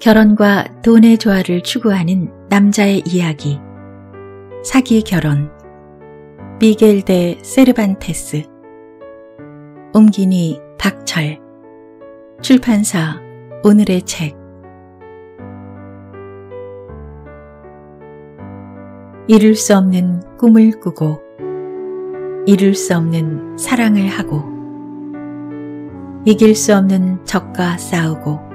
결혼과 돈의 조화를 추구하는 남자의 이야기 사기 결혼 미겔 대 세르반테스 옮기니 박철 출판사 오늘의 책 이룰 수 없는 꿈을 꾸고 이룰 수 없는 사랑을 하고 이길 수 없는 적과 싸우고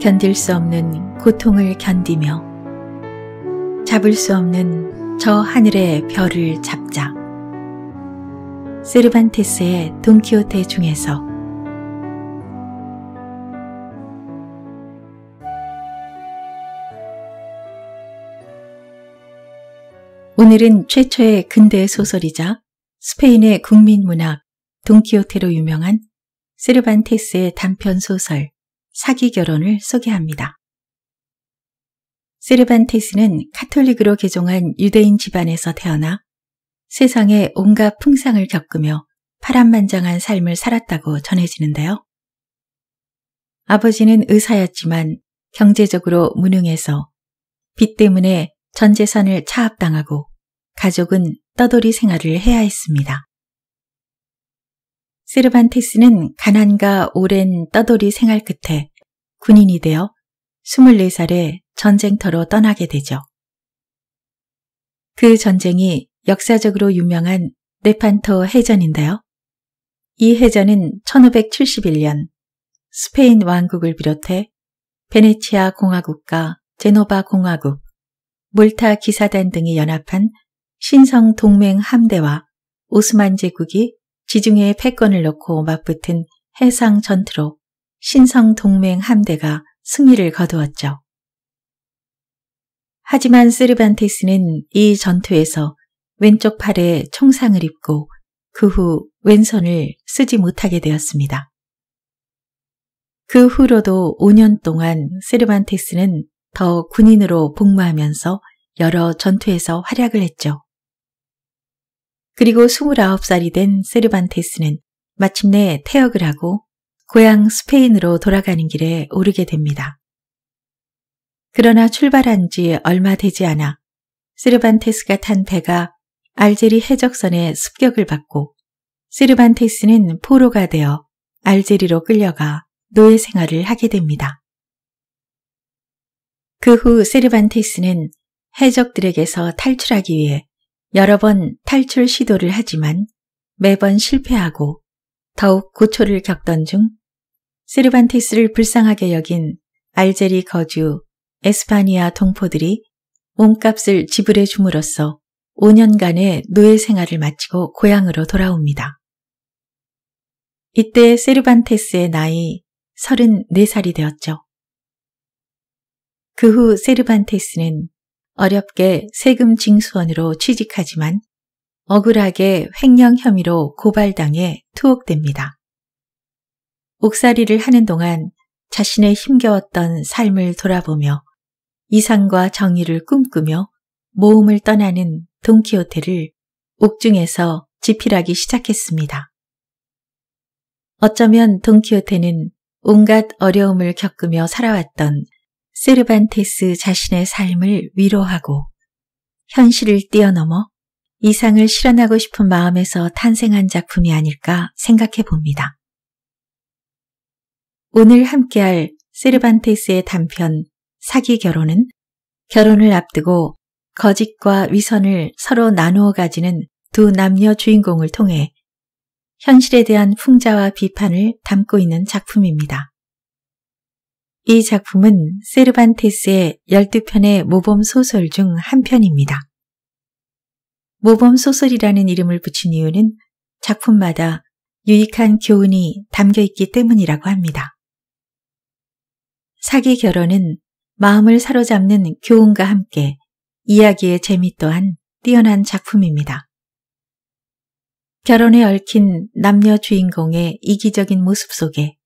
견딜 수 없는 고통을 견디며 잡을 수 없는 저 하늘의 별을 잡자. 세르반테스의 돈키호테 중에서 오늘은 최초의 근대 소설이자 스페인의 국민문학 돈키호테로 유명한 세르반테스의 단편 소설 사기 결혼을 소개합니다. 세르반테스는 카톨릭으로 개종한 유대인 집안에서 태어나 세상의 온갖 풍상을 겪으며 파란만장한 삶을 살았다고 전해지는데요. 아버지는 의사였지만 경제적으로 무능해서 빚 때문에 전 재산을 차압당하고 가족은 떠돌이 생활을 해야 했습니다. 세르반테스는 가난과 오랜 떠돌이 생활 끝에 군인이 되어 24살에 전쟁터로 떠나게 되죠. 그 전쟁이 역사적으로 유명한 네판터 해전인데요. 이 해전은 1571년 스페인 왕국을 비롯해 베네치아 공화국과 제노바 공화국, 몰타 기사단 등이 연합한 신성 동맹 함대와 오스만 제국이 지중해 패권을 놓고 맞붙은 해상 전투로 신성 동맹 함대가 승리를 거두었죠. 하지만 세르반테스는이 전투에서 왼쪽 팔에 총상을 입고 그 후 왼손을 쓰지 못하게 되었습니다. 그 후로도 5년 동안 세르반테스는더 군인으로 복무하면서 여러 전투에서 활약을 했죠. 그리고 29살이 된 세르반테스는 마침내 퇴역을 하고 고향 스페인으로 돌아가는 길에 오르게 됩니다. 그러나 출발한 지 얼마 되지 않아 세르반테스가 탄 배가 알제리 해적선에 습격을 받고 세르반테스는 포로가 되어 알제리로 끌려가 노예 생활을 하게 됩니다. 그 후 세르반테스는 해적들에게서 탈출하기 위해 여러 번 탈출 시도를 하지만 매번 실패하고 더욱 고초를 겪던 중 세르반테스를 불쌍하게 여긴 알제리 거주 에스파니아 동포들이 몸값을 지불해 줌으로써 5년간의 노예 생활을 마치고 고향으로 돌아옵니다. 이때 세르반테스의 나이 34살이 되었죠. 그 후 세르반테스는 어렵게 세금 징수원으로 취직하지만 억울하게 횡령 혐의로 고발당해 투옥됩니다. 옥살이를 하는 동안 자신의 힘겨웠던 삶을 돌아보며 이상과 정의를 꿈꾸며 모험을 떠나는 돈키호테를 옥중에서 집필하기 시작했습니다. 어쩌면 돈키호테는 온갖 어려움을 겪으며 살아왔던 세르반테스 자신의 삶을 위로하고 현실을 뛰어넘어 이상을 실현하고 싶은 마음에서 탄생한 작품이 아닐까 생각해 봅니다. 오늘 함께할 세르반테스의 단편 사기 결혼은 결혼을 앞두고 거짓과 위선을 서로 나누어 가지는 두 남녀 주인공을 통해 현실에 대한 풍자와 비판을 담고 있는 작품입니다. 이 작품은 세르반테스의 12편의 모범 소설 중 한 편입니다. 모범 소설이라는 이름을 붙인 이유는 작품마다 유익한 교훈이 담겨 있기 때문이라고 합니다. 사기 결혼은 마음을 사로잡는 교훈과 함께 이야기의 재미 또한 뛰어난 작품입니다. 결혼에 얽힌 남녀 주인공의 이기적인 모습 속에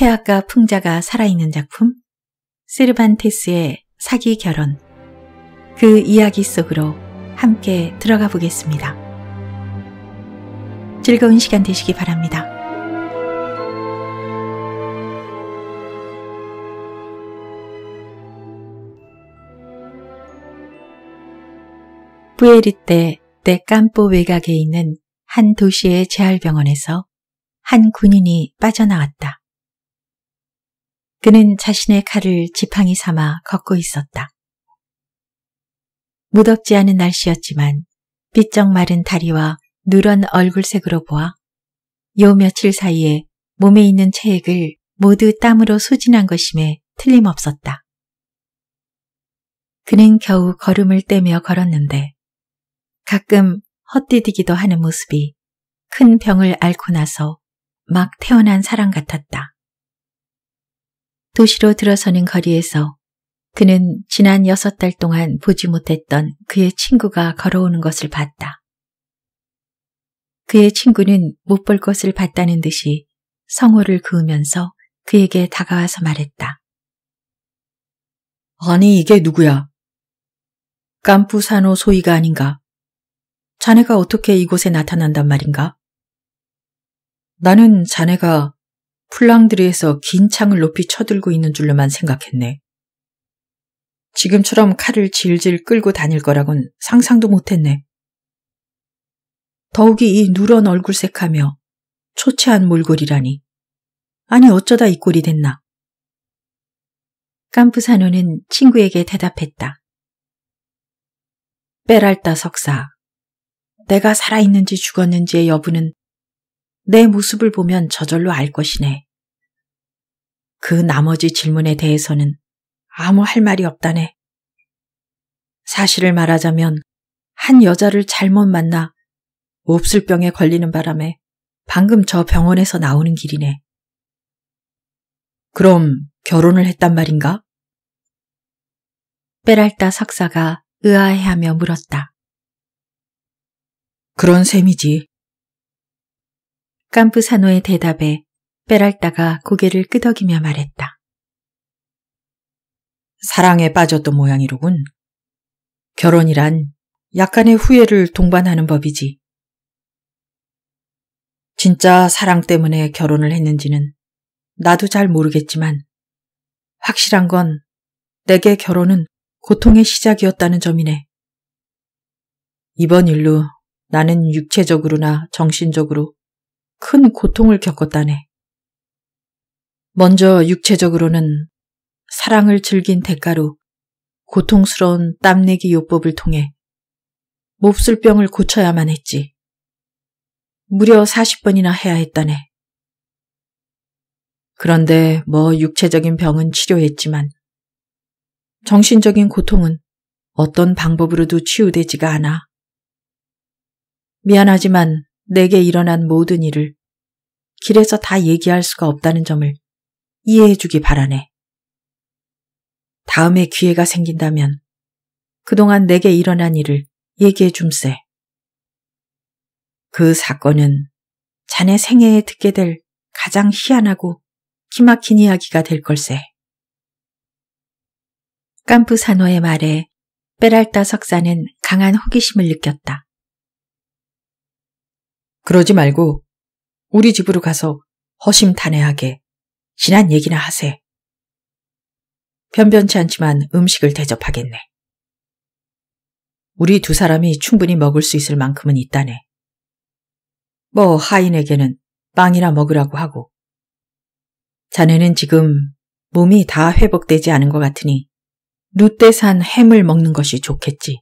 해악과 풍자가 살아있는 작품 세르반테스의 사기 결혼 그 이야기 속으로 함께 들어가 보겠습니다. 즐거운 시간 되시기 바랍니다. 부에리떼데깜뽀 외곽에 있는 한 도시의 재활병원에서 한 군인이 빠져나왔다. 그는 자신의 칼을 지팡이 삼아 걷고 있었다. 무덥지 않은 날씨였지만 삐쩍 마른 다리와 누런 얼굴색으로 보아 요 며칠 사이에 몸에 있는 체액을 모두 땀으로 소진한 것임에 틀림없었다. 그는 겨우 걸음을 떼며 걸었는데 가끔 헛디디기도 하는 모습이 큰 병을 앓고 나서 막 태어난 사람 같았다. 도시로 들어서는 거리에서 그는 지난 여섯 달 동안 보지 못했던 그의 친구가 걸어오는 것을 봤다. 그의 친구는 못 볼 것을 봤다는 듯이 성호를 그으면서 그에게 다가와서 말했다. 아니 이게 누구야? 깜푸사노 소이가 아닌가? 자네가 어떻게 이곳에 나타난단 말인가? 나는 자네가 플랑드리에서긴 창을 높이 쳐들고 있는 줄로만 생각했네. 지금처럼 칼을 질질 끌고 다닐 거라곤 상상도 못했네. 더욱이 이 누런 얼굴색하며 초췌한 몰골이라니. 아니 어쩌다 이 꼴이 됐나. 깜프사노는 친구에게 대답했다. 빼랄따 석사. 내가 살아있는지 죽었는지의 여부는 내 모습을 보면 저절로 알 것이네. 그 나머지 질문에 대해서는 아무 할 말이 없다네. 사실을 말하자면 한 여자를 잘못 만나 몹쓸병에 걸리는 바람에 방금 저 병원에서 나오는 길이네. 그럼 결혼을 했단 말인가? 베랄다 석사가 의아해하며 물었다. 그런 셈이지. 깜프사노의 대답에 빼랄따가 고개를 끄덕이며 말했다. 사랑에 빠졌던 모양이로군. 결혼이란 약간의 후회를 동반하는 법이지. 진짜 사랑 때문에 결혼을 했는지는 나도 잘 모르겠지만 확실한 건 내게 결혼은 고통의 시작이었다는 점이네. 이번 일로 나는 육체적으로나 정신적으로 큰 고통을 겪었다네. 먼저 육체적으로는 사랑을 즐긴 대가로 고통스러운 땀내기 요법을 통해 몹쓸 병을 고쳐야만 했지. 무려 40번이나 해야 했다네. 그런데 뭐 육체적인 병은 치료했지만 정신적인 고통은 어떤 방법으로도 치유되지가 않아. 미안하지만 내게 일어난 모든 일을 길에서 다 얘기할 수가 없다는 점을 이해해주기 바라네. 다음에 기회가 생긴다면 그동안 내게 일어난 일을 얘기해 줌세. 그 사건은 자네 생애에 듣게 될 가장 희한하고 기막힌 이야기가 될 걸세. 깜프 산호의 말에 빼랄타 석사는 강한 호기심을 느꼈다. 그러지 말고 우리 집으로 가서 허심탄회하게 지난 얘기나 하세. 변변치 않지만 음식을 대접하겠네. 우리 두 사람이 충분히 먹을 수 있을 만큼은 있다네. 뭐 하인에게는 빵이나 먹으라고 하고. 자네는 지금 몸이 다 회복되지 않은 것 같으니 룻대산 햄을 먹는 것이 좋겠지.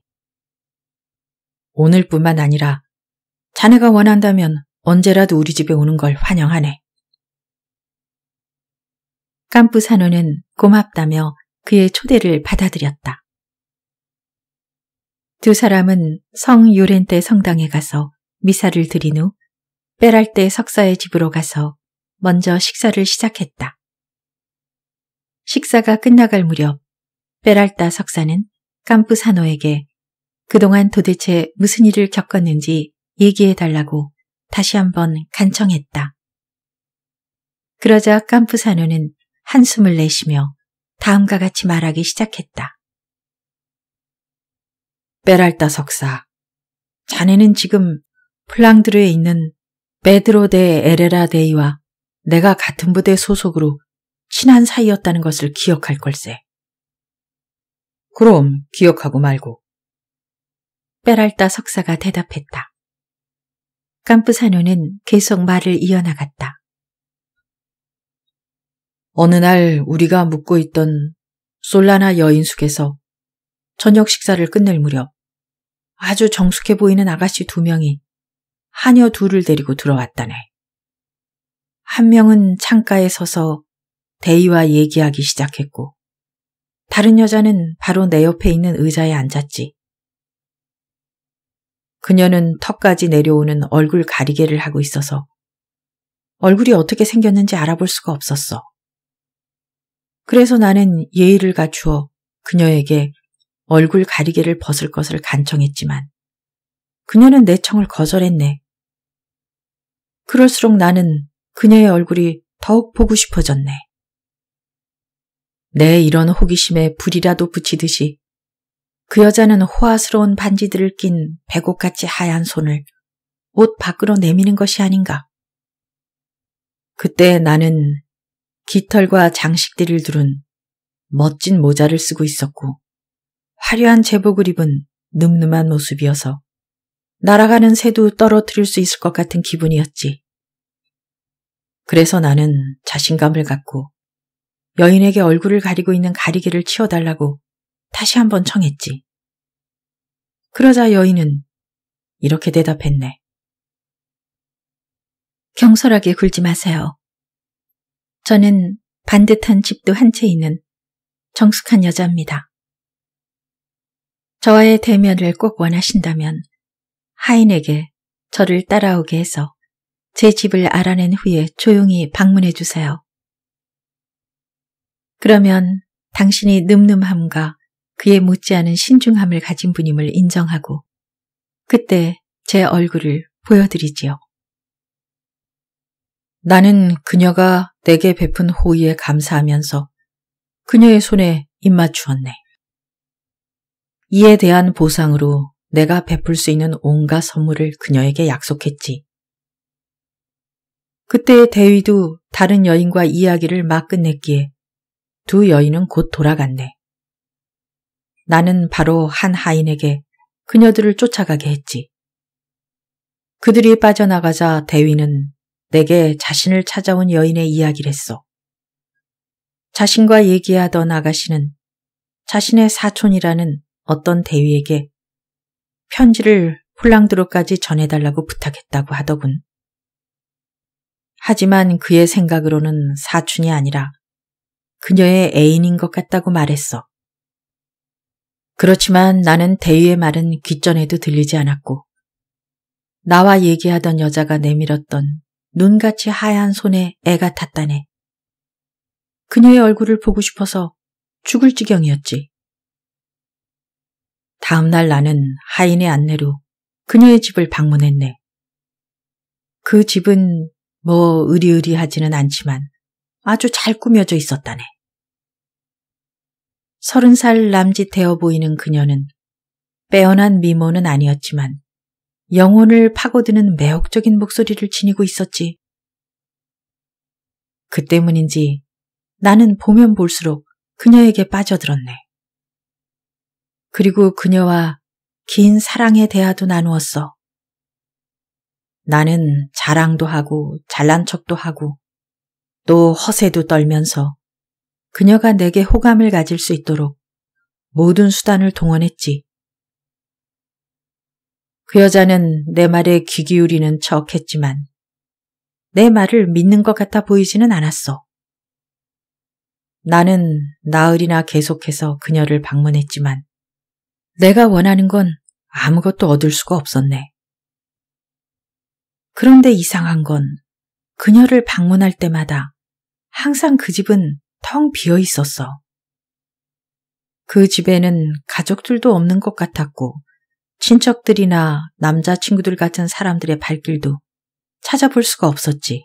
오늘뿐만 아니라 자네가 원한다면 언제라도 우리 집에 오는 걸 환영하네. 깜부 사노는 고맙다며 그의 초대를 받아들였다. 두 사람은 성 요렌테 성당에 가서 미사를 드린 후 빼랄때 석사의 집으로 가서 먼저 식사를 시작했다. 식사가 끝나갈 무렵 빼랄다 석사는 깜프 사노에게 그동안 도대체 무슨 일을 겪었는지 얘기해달라고 다시 한번 간청했다. 그러자 캄프사누는 한숨을 내쉬며 다음과 같이 말하기 시작했다. 베랄타 석사, 자네는 지금 플랑드르에 있는 베드로 데 에레라 데이와 내가 같은 부대 소속으로 친한 사이였다는 것을 기억할 걸세. 그럼 기억하고 말고. 베랄타 석사가 대답했다. 깜프사노는 계속 말을 이어나갔다. 어느 날 우리가 묵고 있던 솔라나 여인숙에서 저녁 식사를 끝낼 무렵 아주 정숙해 보이는 아가씨 두 명이 하녀 둘을 데리고 들어왔다네. 한 명은 창가에 서서 데이와 얘기하기 시작했고, 다른 여자는 바로 내 옆에 있는 의자에 앉았지. 그녀는 턱까지 내려오는 얼굴 가리개를 하고 있어서 얼굴이 어떻게 생겼는지 알아볼 수가 없었어. 그래서 나는 예의를 갖추어 그녀에게 얼굴 가리개를 벗을 것을 간청했지만 그녀는 내 청을 거절했네. 그럴수록 나는 그녀의 얼굴이 더욱 보고 싶어졌네. 내 이런 호기심에 불이라도 붙이듯이 그 여자는 호화스러운 반지들을 낀 백옥같이 하얀 손을 옷 밖으로 내미는 것이 아닌가. 그때 나는 깃털과 장식들을 두른 멋진 모자를 쓰고 있었고 화려한 제복을 입은 늠름한 모습이어서 날아가는 새도 떨어뜨릴 수 있을 것 같은 기분이었지. 그래서 나는 자신감을 갖고 여인에게 얼굴을 가리고 있는 가리개를 치워달라고 다시 한번 청했지. 그러자 여인은 이렇게 대답했네. 경솔하게 굴지 마세요. 저는 반듯한 집도 한 채 있는 정숙한 여자입니다. 저와의 대면을 꼭 원하신다면 하인에게 저를 따라오게 해서 제 집을 알아낸 후에 조용히 방문해 주세요. 그러면 당신이 늠름함과 그의 못지않은 신중함을 가진 분임을 인정하고 그때 제 얼굴을 보여드리지요. 나는 그녀가 내게 베푼 호의에 감사하면서 그녀의 손에 입맞추었네. 이에 대한 보상으로 내가 베풀 수 있는 온갖 선물을 그녀에게 약속했지. 그때 대위도 다른 여인과 이야기를 막 끝냈기에 두 여인은 곧 돌아갔네. 나는 바로 한 하인에게 그녀들을 쫓아가게 했지. 그들이 빠져나가자 대위는 내게 자신을 찾아온 여인의 이야기를 했어. 자신과 얘기하던 아가씨는 자신의 사촌이라는 어떤 대위에게 편지를 폴랑드로까지 전해달라고 부탁했다고 하더군. 하지만 그의 생각으로는 사촌이 아니라 그녀의 애인인 것 같다고 말했어. 그렇지만 나는 대위의 말은 귀전에도 들리지 않았고 나와 얘기하던 여자가 내밀었던 눈같이 하얀 손에 애가 탔다네. 그녀의 얼굴을 보고 싶어서 죽을 지경이었지. 다음날 나는 하인의 안내로 그녀의 집을 방문했네. 그 집은 뭐 으리으리하지는 않지만 아주 잘 꾸며져 있었다네. 서른 살 남짓되어 보이는 그녀는 빼어난 미모는 아니었지만 영혼을 파고드는 매혹적인 목소리를 지니고 있었지. 그 때문인지 나는 보면 볼수록 그녀에게 빠져들었네. 그리고 그녀와 긴사랑의대화도 나누었어. 나는 자랑도 하고 잘난 척도 하고 또 허세도 떨면서 그녀가 내게 호감을 가질 수 있도록 모든 수단을 동원했지. 그 여자는 내 말에 귀 기울이는 척 했지만 내 말을 믿는 것 같아 보이지는 않았어. 나는 나흘이나 계속해서 그녀를 방문했지만 내가 원하는 건 아무것도 얻을 수가 없었네. 그런데 이상한 건 그녀를 방문할 때마다 항상 그 집은 텅 비어 있었어. 그 집에는 가족들도 없는 것 같았고 친척들이나 남자친구들 같은 사람들의 발길도 찾아볼 수가 없었지.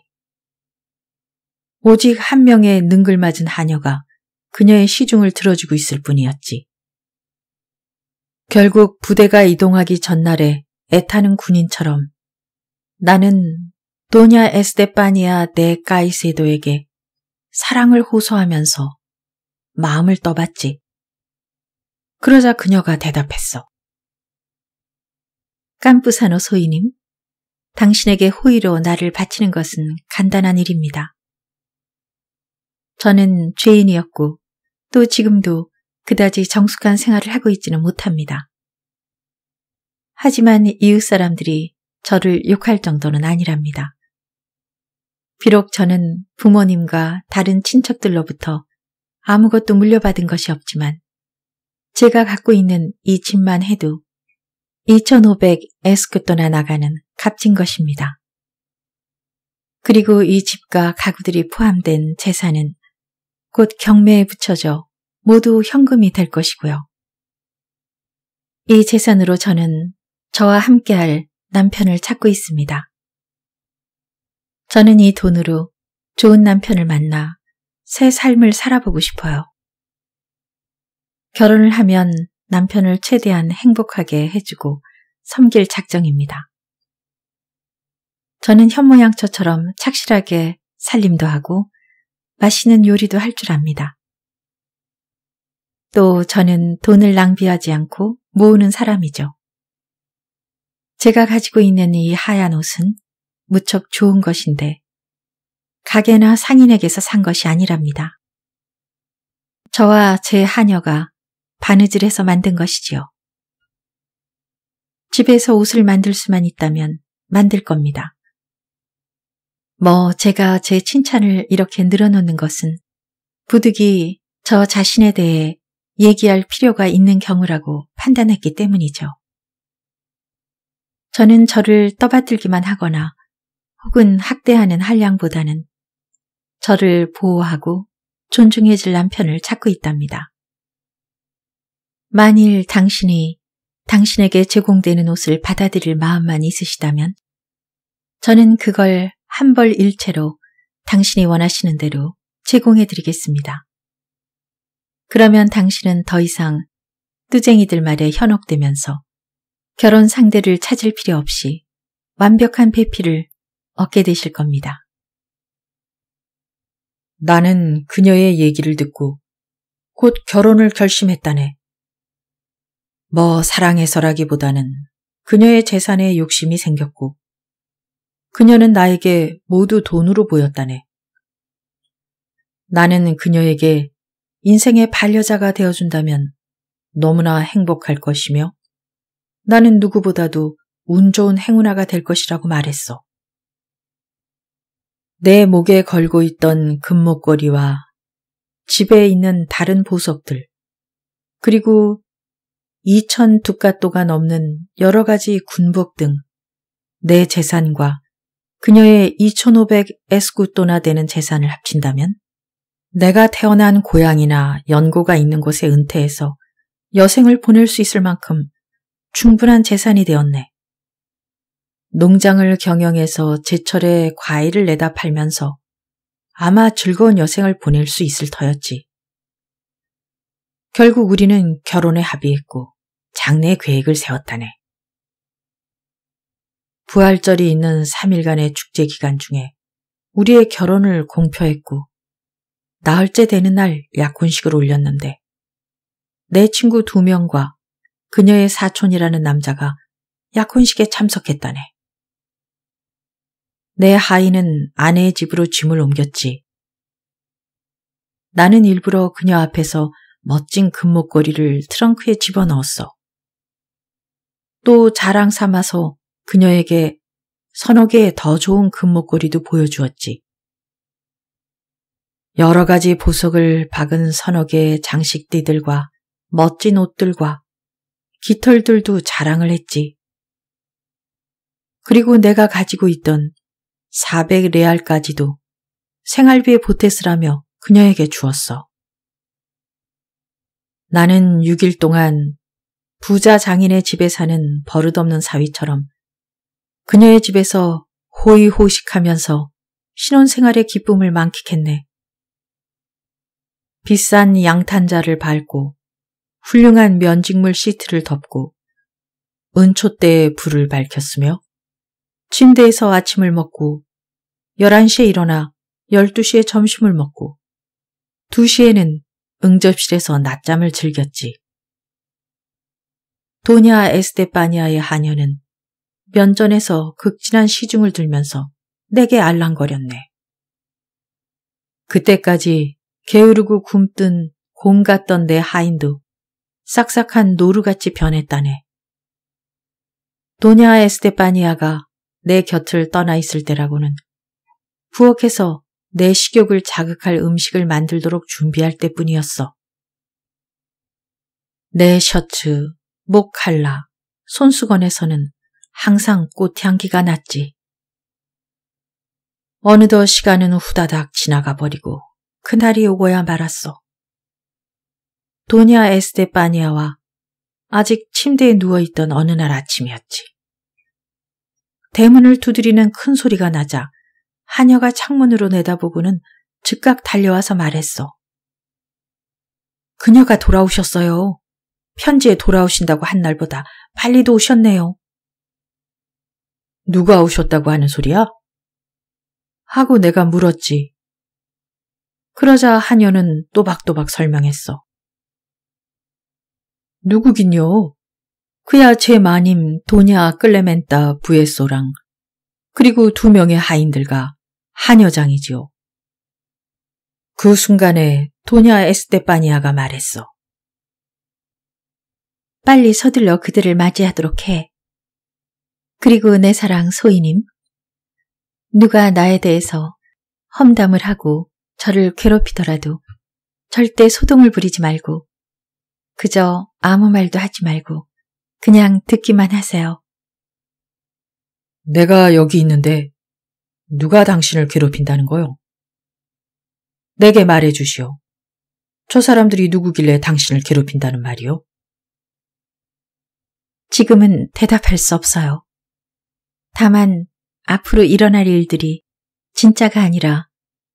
오직 한 명의 능글맞은 하녀가 그녀의 시중을 들어주고 있을 뿐이었지. 결국 부대가 이동하기 전날에 애타는 군인처럼 나는 도냐 에스데파니아데 까이세도에게 사랑을 호소하면서 마음을 떠봤지. 그러자 그녀가 대답했어. 깐프사노 소이님, 당신에게 호의로 나를 바치는 것은 간단한 일입니다. 저는 죄인이었고 또 지금도 그다지 정숙한 생활을 하고 있지는 못합니다. 하지만 이웃 사람들이 저를 욕할 정도는 아니랍니다. 비록 저는 부모님과 다른 친척들로부터 아무것도 물려받은 것이 없지만 제가 갖고 있는 이 집만 해도 2,500 에스크토나 나가는 값진 것입니다. 그리고 이 집과 가구들이 포함된 재산은 곧 경매에 붙여져 모두 현금이 될 것이고요. 이 재산으로 저는 저와 함께할 남편을 찾고 있습니다. 저는 이 돈으로 좋은 남편을 만나 새 삶을 살아보고 싶어요. 결혼을 하면 남편을 최대한 행복하게 해주고 섬길 작정입니다. 저는 현모양처처럼 착실하게 살림도 하고 맛있는 요리도 할 줄 압니다. 또 저는 돈을 낭비하지 않고 모으는 사람이죠. 제가 가지고 있는 이 하얀 옷은 무척 좋은 것인데 가게나 상인에게서 산 것이 아니랍니다. 저와 제 하녀가 바느질해서 만든 것이지요. 집에서 옷을 만들 수만 있다면 만들 겁니다. 뭐 제가 제 칭찬을 이렇게 늘어놓는 것은 부득이 저 자신에 대해 얘기할 필요가 있는 경우라고 판단했기 때문이죠. 저는 저를 떠받들기만 하거나 혹은 학대하는 한량보다는 저를 보호하고 존중해줄 남편을 찾고 있답니다. 만일 당신이 당신에게 제공되는 옷을 받아들일 마음만 있으시다면 저는 그걸 한 벌 일체로 당신이 원하시는 대로 제공해 드리겠습니다. 그러면 당신은 더 이상 뚜쟁이들 말에 현혹되면서 결혼 상대를 찾을 필요 없이 완벽한 배필을 얻게 되실 겁니다. 나는 그녀의 얘기를 듣고 곧 결혼을 결심했다네. 뭐 사랑해서라기보다는 그녀의 재산에 욕심이 생겼고 그녀는 나에게 모두 돈으로 보였다네. 나는 그녀에게 인생의 반려자가 되어준다면 너무나 행복할 것이며 나는 누구보다도 운 좋은 행운아가 될 것이라고 말했어. 내 목에 걸고 있던 금목걸이와 집에 있는 다른 보석들, 그리고 2천 두가도가 넘는 여러 가지 군복 등 내 재산과 그녀의 2,500 에스쿠토나 되는 재산을 합친다면 내가 태어난 고향이나 연고가 있는 곳에 은퇴해서 여생을 보낼 수 있을 만큼 충분한 재산이 되었네. 농장을 경영해서 제철에 과일을 내다 팔면서 아마 즐거운 여생을 보낼 수 있을 터였지. 결국 우리는 결혼에 합의했고 장래 계획을 세웠다네. 부활절이 있는 3일간의 축제 기간 중에 우리의 결혼을 공표했고 나흘째 되는 날 약혼식을 올렸는데 내 친구 두 명과 그녀의 사촌이라는 남자가 약혼식에 참석했다네. 내 하인은 아내의 집으로 짐을 옮겼지. 나는 일부러 그녀 앞에서 멋진 금목걸이를 트렁크에 집어넣었어. 또 자랑 삼아서 그녀에게 서너 개의 더 좋은 금목걸이도 보여주었지. 여러 가지 보석을 박은 서너 개의 장식띠들과 멋진 옷들과 깃털들도 자랑을 했지. 그리고 내가 가지고 있던 400레알까지도 생활비의보태스라며 그녀에게 주었어. 나는 6일 동안 부자 장인의 집에 사는 버릇없는 사위처럼 그녀의 집에서 호의호식하면서 신혼생활의 기쁨을 만끽했네. 비싼 양탄자를 밟고 훌륭한 면직물 시트를 덮고 은촛대에 불을 밝혔으며 침대에서 아침을 먹고 11시에 일어나 12시에 점심을 먹고 2시에는 응접실에서 낮잠을 즐겼지. 도냐 에스테파니아의 하녀는 면전에서 극진한 시중을 들면서 내게 알랑거렸네. 그때까지 게으르고 굶뜬곰 같던 내 하인도 싹싹한 노루같이 변했다네. 도냐 에스테파니아가 내 곁을 떠나 있을 때라고는 부엌에서 내 식욕을 자극할 음식을 만들도록 준비할 때뿐이었어. 내 셔츠, 목 칼라, 손수건에서는 항상 꽃향기가 났지. 어느덧 시간은 후다닥 지나가 버리고 그날이 오고야 말았어. 도냐 에스테파니아와 아직 침대에 누워있던 어느 날 아침이었지. 대문을 두드리는 큰 소리가 나자 하녀가 창문으로 내다보고는 즉각 달려와서 말했어. 그녀가 돌아오셨어요. 편지에 돌아오신다고 한 날보다 빨리도 오셨네요. 누가 오셨다고 하는 소리야? 하고 내가 물었지. 그러자 하녀는 또박또박 설명했어. 누구긴요. 그야 제 마님 도냐 클레멘타 부에소랑 그리고 두 명의 하인들과 한 여장이지요. 그 순간에 도냐 에스테파니아가 말했어. 빨리 서둘러 그들을 맞이하도록 해. 그리고 내 사랑 소이님, 누가 나에 대해서 험담을 하고 저를 괴롭히더라도 절대 소동을 부리지 말고 그저 아무 말도 하지 말고 그냥 듣기만 하세요. 내가 여기 있는데 누가 당신을 괴롭힌다는 거요? 내게 말해 주시오. 저 사람들이 누구길래 당신을 괴롭힌다는 말이요? 지금은 대답할 수 없어요. 다만 앞으로 일어날 일들이 진짜가 아니라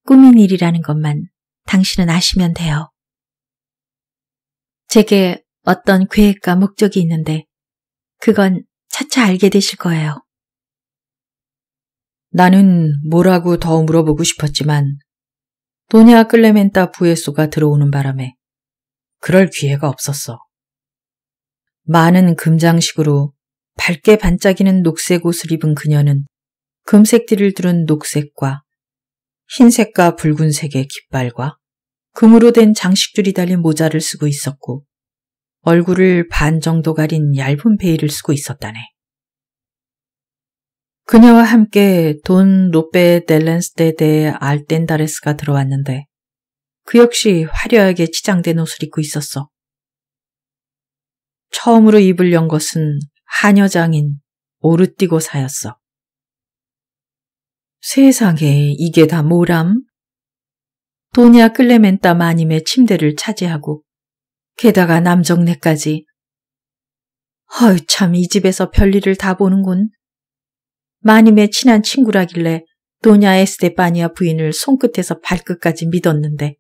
꾸민 일이라는 것만 당신은 아시면 돼요. 제게 어떤 계획과 목적이 있는데 그건 차차 알게 되실 거예요. 나는 뭐라고 더 물어보고 싶었지만 도냐 클레멘타 부에소가 들어오는 바람에 그럴 기회가 없었어. 많은 금장식으로 밝게 반짝이는 녹색 옷을 입은 그녀는 금색띠를 두른 녹색과 흰색과 붉은색의 깃발과 금으로 된 장식줄이 달린 모자를 쓰고 있었고 얼굴을 반 정도 가린 얇은 베일을 쓰고 있었다네. 그녀와 함께 돈 로페 델렌스테의 알덴다레스가 들어왔는데 그 역시 화려하게 치장된 옷을 입고 있었어. 처음으로 입을 연 것은 한여장인 오르띠고 사였어. 세상에 이게 다 뭐람? 도냐 클레멘타 마님의 침대를 차지하고 게다가 남정네까지. 어헐참이 집에서 별일을 다 보는군. 마님의 친한 친구라길래 도냐 에스테파니아 부인을 손끝에서 발끝까지 믿었는데.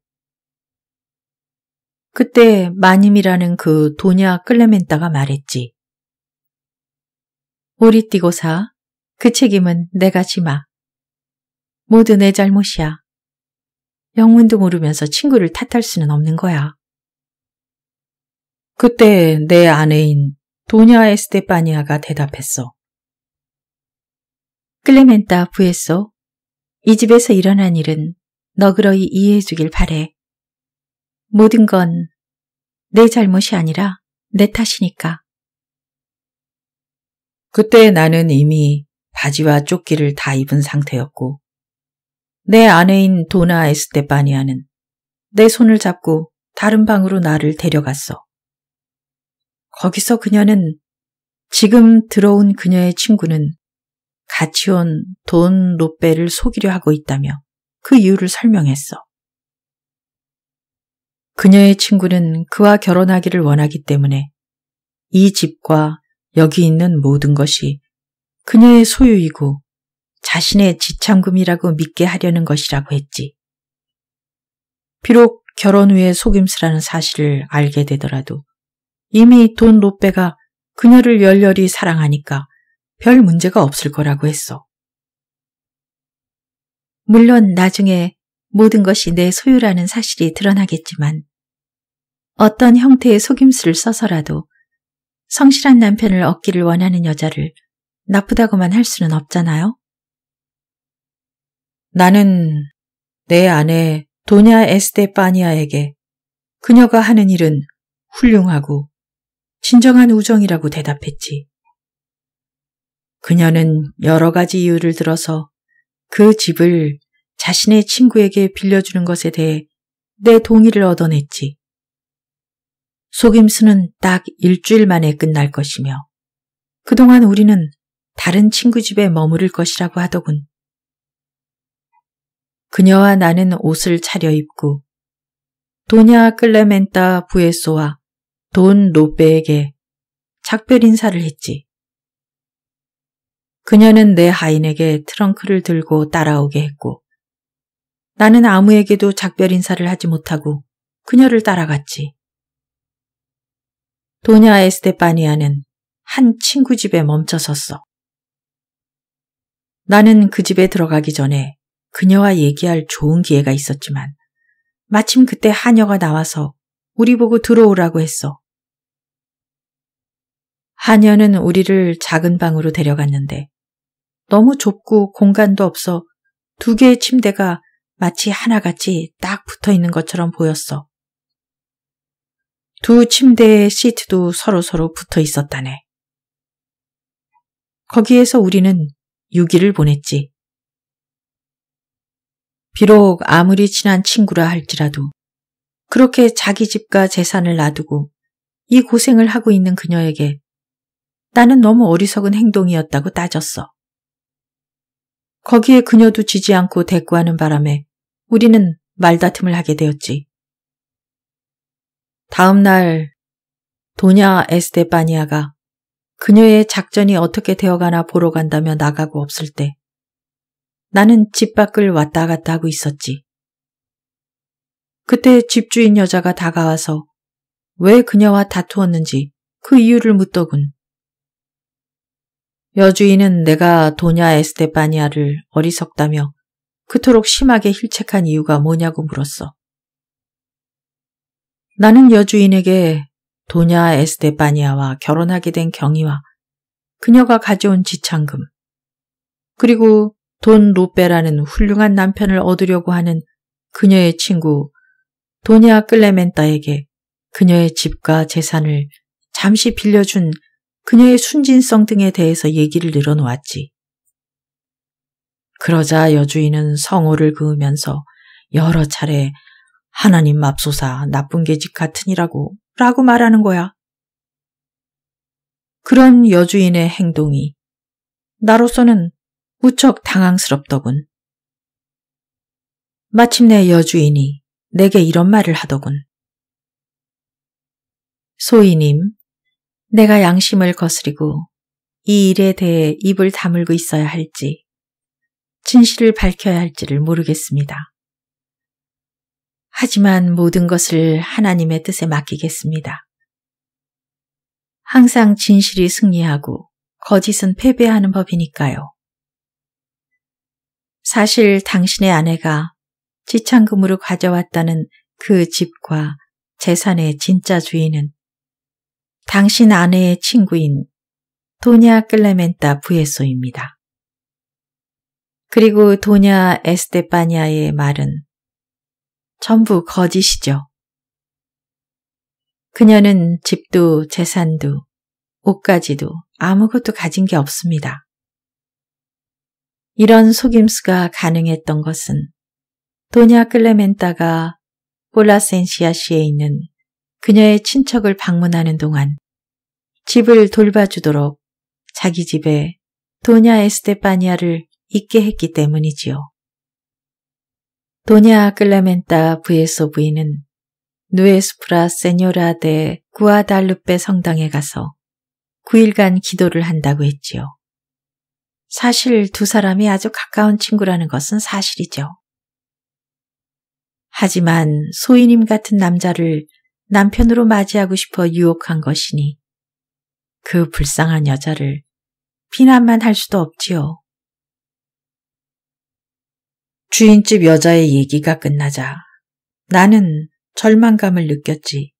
그때 마님이라는 그 도냐 클레멘타가 말했지. 우리 띠고사, 그 책임은 내가 지마. 모두 내 잘못이야. 영문도 모르면서 친구를 탓할 수는 없는 거야. 그때 내 아내인 도냐 에스테파니아가 대답했어. 클레멘타 부에소, 이 집에서 일어난 일은 너그러이 이해해 주길 바래. 모든 건 내 잘못이 아니라 내 탓이니까. 그때 나는 이미 바지와 조끼를 다 입은 상태였고 내 아내인 도나 에스테파니아는 내 손을 잡고 다른 방으로 나를 데려갔어. 거기서 그녀는 지금 들어온 그녀의 친구는 같이 온돈 로페를 속이려 하고 있다며 그 이유를 설명했어. 그녀의 친구는 그와 결혼하기를 원하기 때문에 이 집과 여기 있는 모든 것이 그녀의 소유이고 자신의 지참금이라고 믿게 하려는 것이라고 했지. 비록 결혼 후에 속임수라는 사실을 알게 되더라도 이미 돈 로페가 그녀를 열렬히 사랑하니까 별 문제가 없을 거라고 했어. 물론 나중에 모든 것이 내 소유라는 사실이 드러나겠지만 어떤 형태의 속임수를 써서라도 성실한 남편을 얻기를 원하는 여자를 나쁘다고만 할 수는 없잖아요. 나는 내 아내 도냐 에스테파니아에게 그녀가 하는 일은 훌륭하고 진정한 우정이라고 대답했지. 그녀는 여러 가지 이유를 들어서 그 집을 자신의 친구에게 빌려주는 것에 대해 내 동의를 얻어냈지. 속임수는 딱 일주일 만에 끝날 것이며 그동안 우리는 다른 친구 집에 머무를 것이라고 하더군. 그녀와 나는 옷을 차려입고 도냐 클레멘타 부에소와 돈노베에게 작별 인사를 했지. 그녀는 내 하인에게 트렁크를 들고 따라오게 했고 나는 아무에게도 작별 인사를 하지 못하고 그녀를 따라갔지. 도냐 에스테파니아는 한 친구 집에 멈춰 섰어. 나는 그 집에 들어가기 전에 그녀와 얘기할 좋은 기회가 있었지만 마침 그때 하녀가 나와서 우리 보고 들어오라고 했어. 한여는 우리를 작은 방으로 데려갔는데 너무 좁고 공간도 없어 두 개의 침대가 마치 하나같이 딱 붙어 있는 것처럼 보였어. 두 침대의 시트도 서로서로 붙어 있었다네. 거기에서 우리는 6일을 보냈지. 비록 아무리 친한 친구라 할지라도 그렇게 자기 집과 재산을 놔두고 이 고생을 하고 있는 그녀에게 나는 너무 어리석은 행동이었다고 따졌어. 거기에 그녀도 지지 않고 대꾸하는 바람에 우리는 말다툼을 하게 되었지. 다음 날 도냐 에스테파니아가 그녀의 작전이 어떻게 되어가나 보러 간다며 나가고 없을 때 나는 집 밖을 왔다 갔다 하고 있었지. 그때 집주인 여자가 다가와서 왜 그녀와 다투었는지 그 이유를 묻더군. 여주인은 내가 도냐 에스테파니아를 어리석다며 그토록 심하게 힐책한 이유가 뭐냐고 물었어. 나는 여주인에게 도냐 에스테파니아와 결혼하게 된 경위와 그녀가 가져온 지참금, 그리고 돈 루페라는 훌륭한 남편을 얻으려고 하는 그녀의 친구 도니아 클레멘타에게 그녀의 집과 재산을 잠시 빌려준 그녀의 순진성 등에 대해서 얘기를 늘어놓았지. 그러자 여주인은 성호를 그으면서 여러 차례 하나님 맙소사 나쁜 계집 같으니라고 라고 말하는 거야. 그런 여주인의 행동이 나로서는 무척 당황스럽더군. 마침내 여주인이 내게 이런 말을 하더군. 소희님, 내가 양심을 거스리고 이 일에 대해 입을 다물고 있어야 할지, 진실을 밝혀야 할지를 모르겠습니다. 하지만 모든 것을 하나님의 뜻에 맡기겠습니다. 항상 진실이 승리하고 거짓은 패배하는 법이니까요. 사실 당신의 아내가 지참금으로 가져왔다는 그 집과 재산의 진짜 주인은 당신 아내의 친구인 도냐 클레멘타 부에소입니다. 그리고 도냐 에스테파니아의 말은 전부 거짓이죠. 그녀는 집도 재산도 옷까지도 아무것도 가진 게 없습니다. 이런 속임수가 가능했던 것은 도냐 클레멘타가 폴라센시아시에 있는 그녀의 친척을 방문하는 동안 집을 돌봐주도록 자기 집에 도냐 에스테파니아를 있게 했기 때문이지요. 도냐 클레멘타 부에소 부인은 누에스프라 세뇨라 데 구아달루페 성당에 가서 9일간 기도를 한다고 했지요. 사실 두 사람이 아주 가까운 친구라는 것은 사실이죠. 하지만 소인임 같은 남자를 남편으로 맞이하고 싶어 유혹한 것이니 그 불쌍한 여자를 비난만 할 수도 없지요. 주인집 여자의 얘기가 끝나자 나는 절망감을 느꼈지.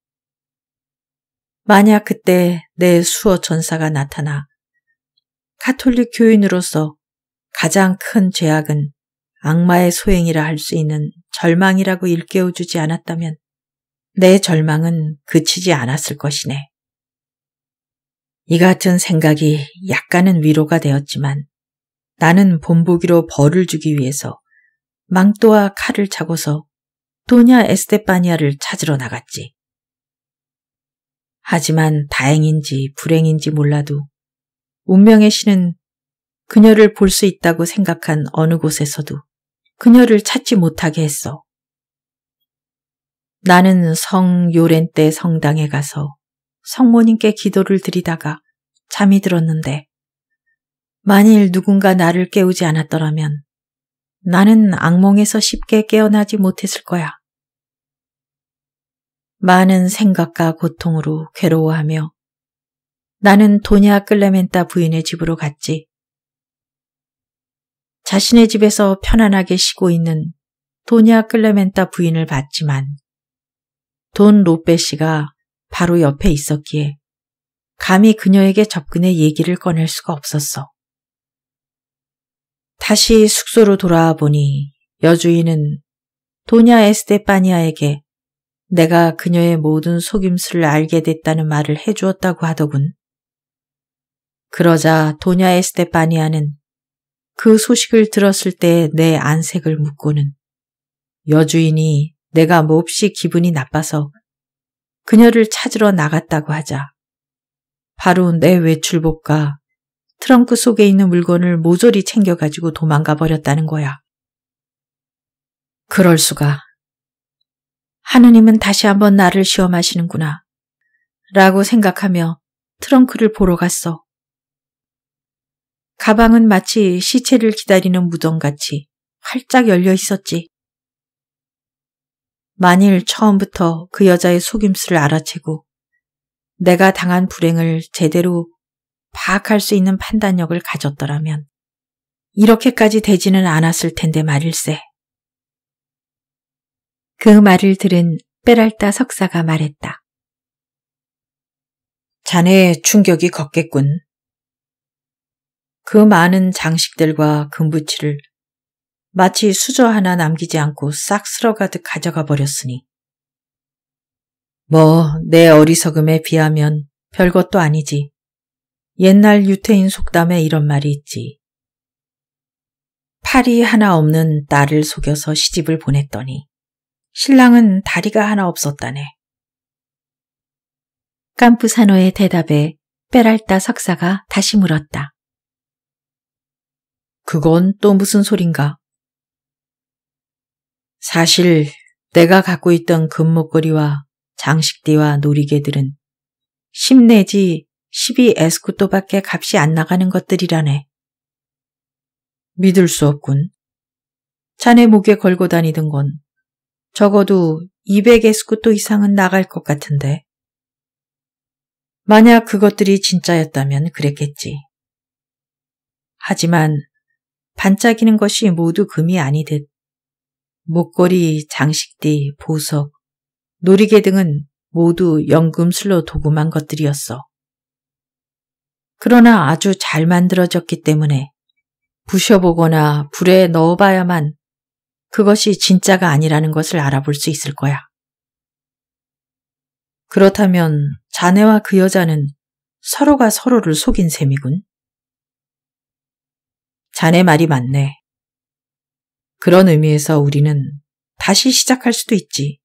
만약 그때 내 수어 전사가 나타나 카톨릭 교인으로서 가장 큰 죄악은 악마의 소행이라 할 수 있는 절망이라고 일깨워주지 않았다면 내 절망은 그치지 않았을 것이네. 이 같은 생각이 약간은 위로가 되었지만 나는 본보기로 벌을 주기 위해서 망토와 칼을 차고서 도냐 에스테파니아를 찾으러 나갔지. 하지만 다행인지 불행인지 몰라도 운명의 신은 그녀를 볼 수 있다고 생각한 어느 곳에서도 그녀를 찾지 못하게 했어. 나는 성 요렌 떼 성당에 가서 성모님께 기도를 드리다가 잠이 들었는데 만일 누군가 나를 깨우지 않았더라면 나는 악몽에서 쉽게 깨어나지 못했을 거야. 많은 생각과 고통으로 괴로워하며 나는 도냐 클레멘타 부인의 집으로 갔지. 자신의 집에서 편안하게 쉬고 있는 도냐 클레멘타 부인을 봤지만 돈 로페 씨가 바로 옆에 있었기에 감히 그녀에게 접근해 얘기를 꺼낼 수가 없었어. 다시 숙소로 돌아와 보니 여주인은 도냐 에스테파니아에게 내가 그녀의 모든 속임수를 알게 됐다는 말을 해주었다고 하더군. 그러자 도냐 에스테파니아는 그 소식을 들었을 때 내 안색을 묻고는 여주인이 내가 몹시 기분이 나빠서 그녀를 찾으러 나갔다고 하자 바로 내 외출복과 트렁크 속에 있는 물건을 모조리 챙겨가지고 도망가 버렸다는 거야. 그럴 수가. 하느님은 다시 한번 나를 시험하시는구나. 라고 생각하며 트렁크를 보러 갔어. 가방은 마치 시체를 기다리는 무덤같이 활짝 열려 있었지. 만일 처음부터 그 여자의 속임수를 알아채고 내가 당한 불행을 제대로 파악할 수 있는 판단력을 가졌더라면 이렇게까지 되지는 않았을 텐데 말일세. 그 말을 들은 빼랄다 석사가 말했다. 자네 충격이 컸겠군. 그 많은 장식들과 금부치를 마치 수저 하나 남기지 않고 싹 쓸어가듯 가져가 버렸으니. 뭐, 내 어리석음에 비하면 별것도 아니지. 옛날 유태인 속담에 이런 말이 있지. 팔이 하나 없는 딸을 속여서 시집을 보냈더니 신랑은 다리가 하나 없었다네. 깜프산호의 대답에 빼랄따 석사가 다시 물었다. 그건 또 무슨 소린가? 사실 내가 갖고 있던 금목걸이와 장식띠와 놀이개들은 10 내지 12 에스쿠토밖에 값이 안 나가는 것들이라네. 믿을 수 없군. 자네 목에 걸고 다니던 건 적어도 200 에스쿠토 이상은 나갈 것 같은데. 만약 그것들이 진짜였다면 그랬겠지. 하지만 반짝이는 것이 모두 금이 아니듯 목걸이, 장식띠, 보석, 놀이개 등은 모두 연금술로 도금한 것들이었어. 그러나 아주 잘 만들어졌기 때문에 부셔보거나 불에 넣어봐야만 그것이 진짜가 아니라는 것을 알아볼 수 있을 거야. 그렇다면 자네와 그 여자는 서로가 서로를 속인 셈이군. 자네 말이 맞네. 그런 의미에서 우리는 다시 시작할 수도 있지.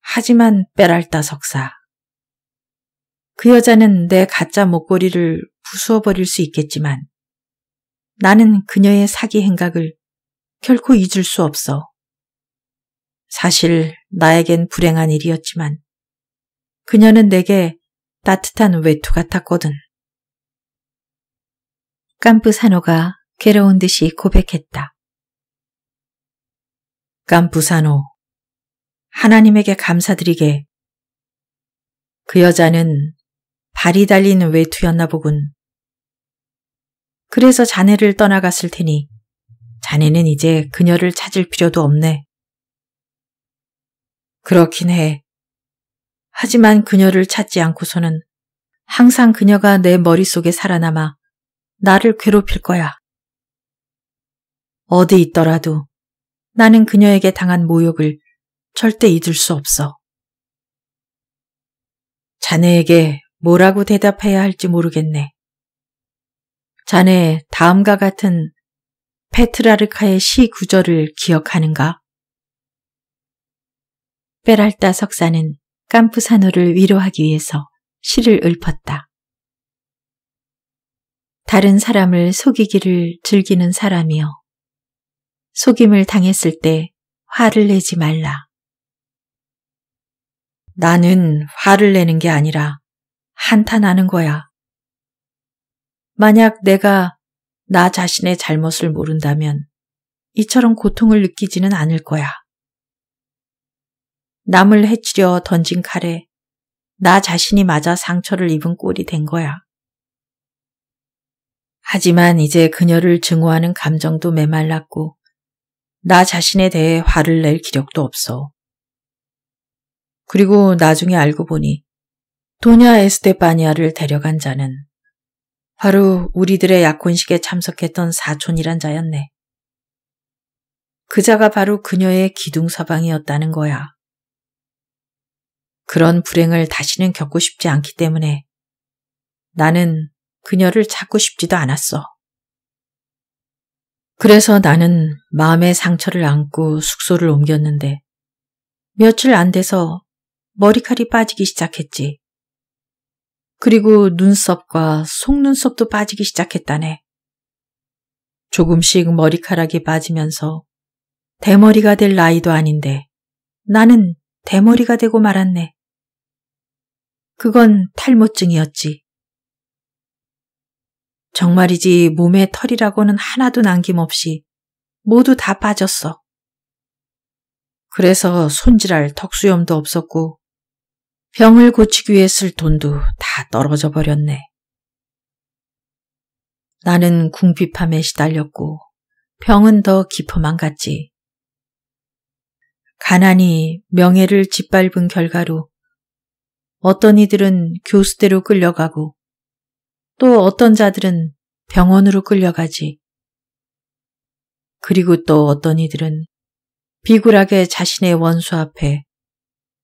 하지만 빼랄다 석사. 그 여자는 내 가짜 목걸이를 부수어버릴 수 있겠지만 나는 그녀의 사기 행각을 결코 잊을 수 없어. 사실 나에겐 불행한 일이었지만 그녀는 내게 따뜻한 외투 같았거든. 깜프사노가 괴로운 듯이 고백했다. 깜프사노, 하나님에게 감사드리게. 그 여자는 발이 달린 외투였나 보군. 그래서 자네를 떠나갔을 테니 자네는 이제 그녀를 찾을 필요도 없네. 그렇긴 해. 하지만 그녀를 찾지 않고서는 항상 그녀가 내 머릿속에 살아남아 나를 괴롭힐 거야. 어디 있더라도 나는 그녀에게 당한 모욕을 절대 잊을 수 없어. 자네에게 뭐라고 대답해야 할지 모르겠네. 자네 다음과 같은 페트라르카의 시 구절을 기억하는가? 페랄타 석사는 캄프사노를 위로하기 위해서 시를 읊었다. 다른 사람을 속이기를 즐기는 사람이여 속임을 당했을 때 화를 내지 말라. 나는 화를 내는 게 아니라 한탄하는 거야. 만약 내가 나 자신의 잘못을 모른다면 이처럼 고통을 느끼지는 않을 거야. 남을 해치려 던진 칼에 나 자신이 맞아 상처를 입은 꼴이 된 거야. 하지만 이제 그녀를 증오하는 감정도 메말랐고 나 자신에 대해 화를 낼 기력도 없어. 그리고 나중에 알고 보니 도냐 에스테파니아를 데려간 자는 바로 우리들의 약혼식에 참석했던 사촌이란 자였네. 그자가 바로 그녀의 기둥서방이었다는 거야. 그런 불행을 다시는 겪고 싶지 않기 때문에 나는 그녀를 찾고 싶지도 않았어. 그래서 나는 마음의 상처를 안고 숙소를 옮겼는데 며칠 안 돼서 머리칼이 빠지기 시작했지. 그리고 눈썹과 속눈썹도 빠지기 시작했다네. 조금씩 머리카락이 빠지면서 대머리가 될 나이도 아닌데 나는 대머리가 되고 말았네. 그건 탈모증이었지. 정말이지 몸에 털이라고는 하나도 남김없이 모두 다 빠졌어. 그래서 손질할 턱수염도 없었고 병을 고치기 위해 쓸 돈도 다 떨어져 버렸네. 나는 궁핍함에 시달렸고 병은 더 깊어만 갔지. 가난이 명예를 짓밟은 결과로 어떤 이들은 교수대로 끌려가고 또 어떤 자들은 병원으로 끌려가지. 그리고 또 어떤 이들은 비굴하게 자신의 원수 앞에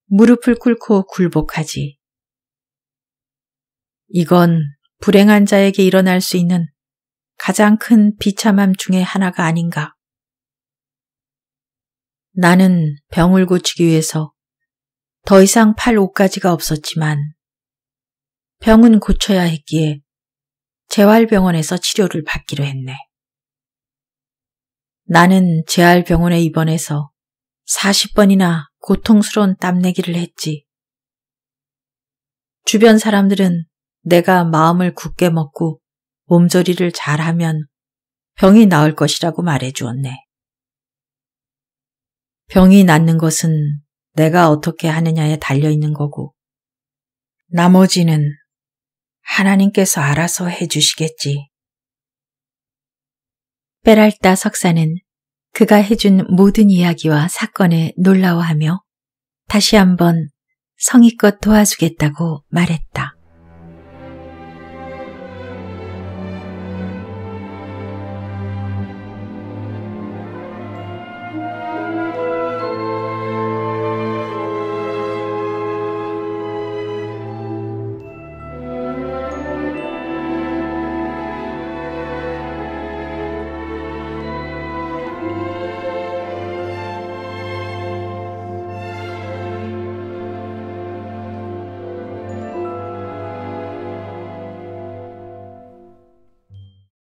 무릎을 꿇고 굴복하지. 이건 불행한 자에게 일어날 수 있는 가장 큰 비참함 중의 하나가 아닌가. 나는 병을 고치기 위해서 더 이상 팔 옷가지가 없었지만 병은 고쳐야 했기에 재활병원에서 치료를 받기로 했네. 나는 재활병원에 입원해서 40번이나 고통스러운 땀내기를 했지. 주변 사람들은 내가 마음을 굳게 먹고 몸조리를 잘하면 병이 나을 것이라고 말해 주었네. 병이 낫는 것은 내가 어떻게 하느냐에 달려 있는 거고, 나머지는 하나님께서 알아서 해주시겠지. 베랄다 석사는 그가 해준 모든 이야기와 사건에 놀라워하며 다시 한번 성의껏 도와주겠다고 말했다.